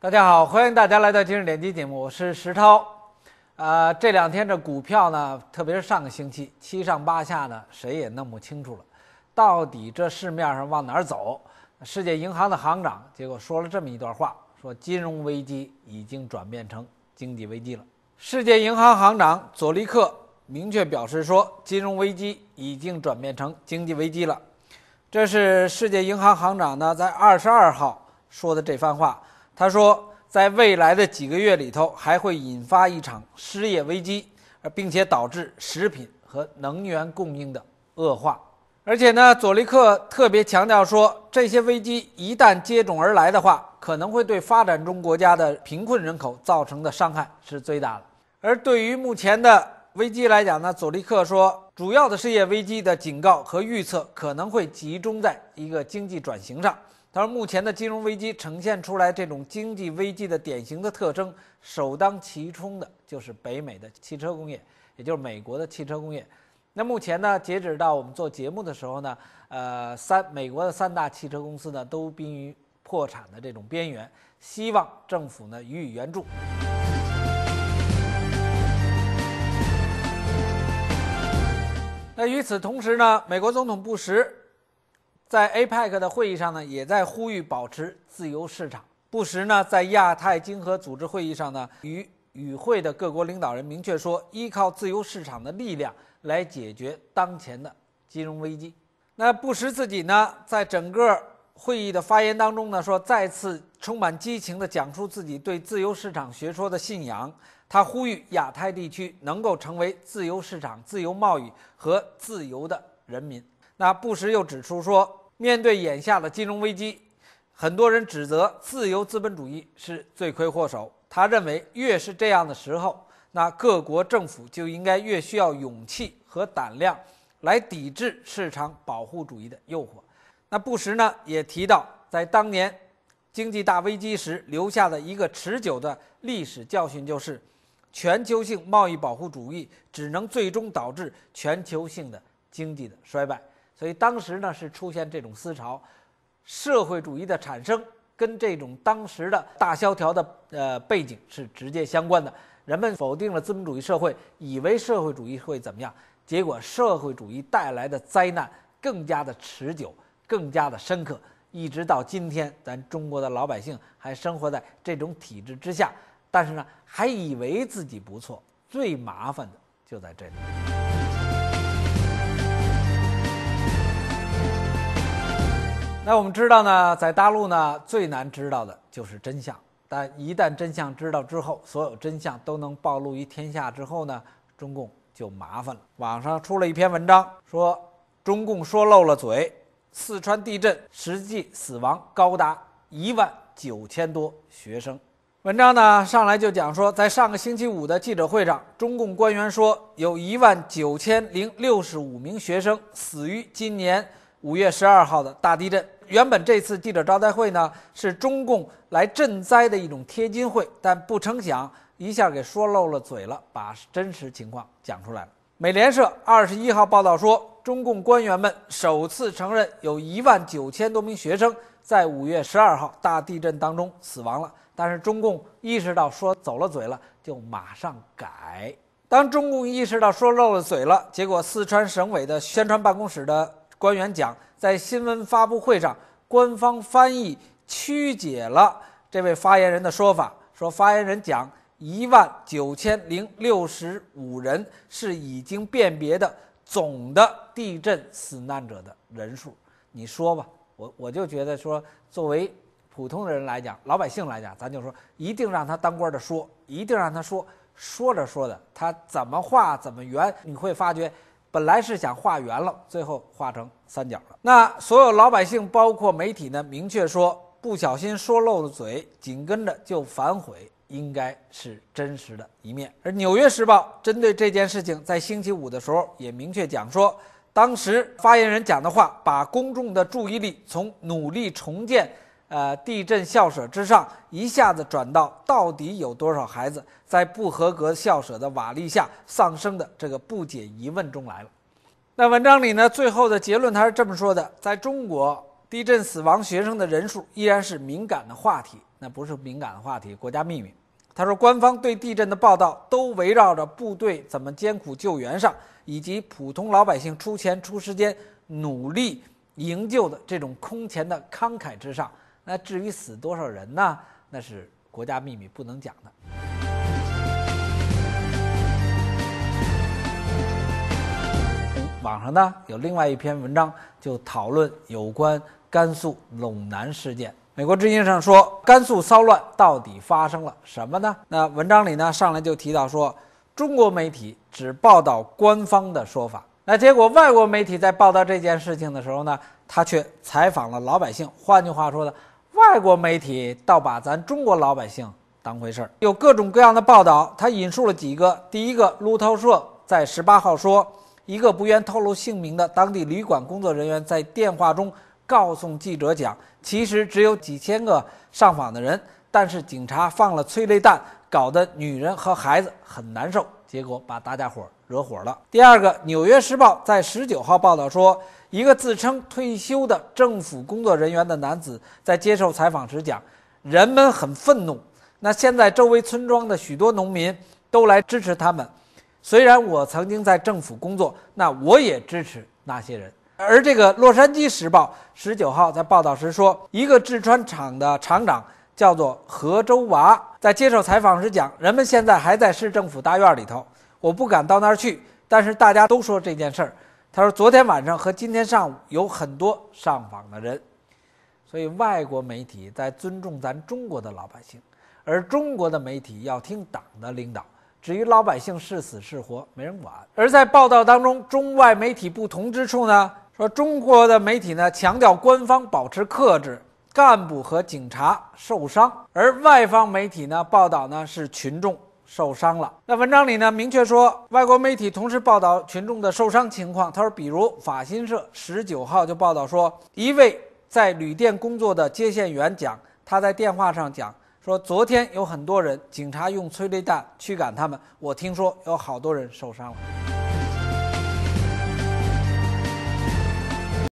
大家好，欢迎大家来到今日点击节目，我是石涛。啊，这两天这股票呢，特别是上个星期，七上八下呢，谁也弄不清楚了，到底这市面上往哪儿走？世界银行的行长结果说了这么一段话，说金融危机已经转变成经济危机了。世界银行行长佐利克明确表示说，金融危机已经转变成经济危机了。这是世界银行行长呢在二十二号说的这番话。他说，在未来的几个月里头，还会引发一场失业危机，而并且导致食品和能源供应的恶化。而且呢，佐利克特别强调说，这些危机一旦接踵而来的话，可能会对发展中国家的贫困人口造成的伤害是最大的。而对于目前的危机来讲呢，佐利克说。主要的失业危机的警告和预测可能会集中在一个经济转型上。他说，目前的金融危机呈现出来这种经济危机的典型的特征，首当其冲的就是北美的汽车工业，也就是美国的汽车工业。那目前呢，截止到我们做节目的时候呢，呃，三美国的三大汽车公司呢都濒于破产的这种边缘，希望政府呢予以援助。那与此同时呢，美国总统布什，在 APEC 的会议上呢，也在呼吁保持自由市场。布什呢，在亚太经合组织会议上呢，与与会的各国领导人明确说，依靠自由市场的力量来解决当前的金融危机。那布什自己呢，在整个。会议的发言当中呢，说再次充满激情地讲述自己对自由市场学说的信仰。他呼吁亚太地区能够成为自由市场、自由贸易和自由的人民。那布什又指出说，面对眼下的金融危机，很多人指责自由资本主义是罪魁祸首。他认为，越是这样的时候，那各国政府就应该越需要勇气和胆量来抵制市场保护主义的诱惑。那布什呢也提到，在当年经济大危机时留下的一个持久的历史教训就是，全球性贸易保护主义只能最终导致全球性的经济的衰败。所以当时呢是出现这种思潮，社会主义的产生跟这种当时的大萧条的呃背景是直接相关的。人们否定了资本主义社会，以为社会主义会怎么样，结果社会主义带来的灾难更加的持久。更加的深刻，一直到今天，咱中国的老百姓还生活在这种体制之下，但是呢，还以为自己不错。最麻烦的就在这里。那我们知道呢，在大陆呢，最难知道的就是真相。但一旦真相知道之后，所有真相都能暴露于天下之后呢，中共就麻烦了。网上出了一篇文章，说中共说漏了嘴。四川地震实际死亡高达一万九千多学生。文章呢上来就讲说，在上个星期五的记者会上，中共官员说有一万九千零六十五名学生死于今年五月十二号的大地震。原本这次记者招待会呢是中共来赈灾的一种贴金会，但不成想一下给说漏了嘴了，把真实情况讲出来了。美联社二十一号报道说，中共官员们首次承认有一万九千多名学生在五月十二号大地震当中死亡了。但是中共意识到说走了嘴了，就马上改。当中共意识到说漏了嘴了，结果四川省委的宣传办公室的官员讲，在新闻发布会上，官方翻译曲解了这位发言人的说法，说发言人讲。一万九千零六十五人是已经辨别的总的地震死难者的人数。你说吧，我我就觉得说，作为普通的人来讲，老百姓来讲，咱就说，一定让他当官的说，一定让他说，说着说的，他怎么画怎么圆，你会发觉，本来是想画圆了，最后画成三角了。那所有老百姓，包括媒体呢，明确说不小心说漏了嘴，紧跟着就反悔。应该是真实的一面，而《纽约时报》针对这件事情，在星期五的时候也明确讲说，当时发言人讲的话，把公众的注意力从努力重建，呃，地震校舍之上，一下子转到到底有多少孩子在不合格校舍的瓦砾下丧生的这个不解疑问中来了。那文章里呢，最后的结论，他是这么说的：在中国，地震死亡学生的人数依然是敏感的话题。那不是敏感的话题，国家秘密。他说，官方对地震的报道都围绕着部队怎么艰苦救援上，以及普通老百姓出钱出时间努力营救的这种空前的慷慨之上。那至于死多少人呢？那是国家秘密，不能讲的。网上呢有另外一篇文章，就讨论有关甘肃陇南事件。美国之音上说，甘肃骚乱到底发生了什么呢？那文章里呢上来就提到说，中国媒体只报道官方的说法。那结果外国媒体在报道这件事情的时候呢，他却采访了老百姓。换句话说呢，外国媒体倒把咱中国老百姓当回事儿。有各种各样的报道，他引述了几个。第一个，路透社在十八号说，一个不愿透露姓名的当地旅馆工作人员在电话中告诉记者讲。其实只有几千个上访的人，但是警察放了催泪弹，搞得女人和孩子很难受，结果把大家伙惹火了。第二个，《纽约时报》在十九号报道说，一个自称退休的政府工作人员的男子在接受采访时讲：“人们很愤怒，那现在周围村庄的许多农民都来支持他们。虽然我曾经在政府工作，那我也支持那些人。”而这个《洛杉矶时报》十九号在报道时说，一个制砖厂的厂长叫做何周娃，在接受采访时讲，人们现在还在市政府大院里头，我不敢到那儿去，但是大家都说这件事儿。他说昨天晚上和今天上午有很多上访的人，所以外国媒体在尊重咱中国的老百姓，而中国的媒体要听党的领导。至于老百姓是死是活，没人管。而在报道当中，中外媒体不同之处呢？说中国的媒体呢强调官方保持克制，干部和警察受伤，而外方媒体呢报道呢是群众受伤了。那文章里呢明确说外国媒体同时报道群众的受伤情况。他说，比如法新社十九号就报道说，一位在旅店工作的接线员讲，他在电话上讲说，昨天有很多人，警察用催泪弹驱赶他们，我听说有好多人受伤了。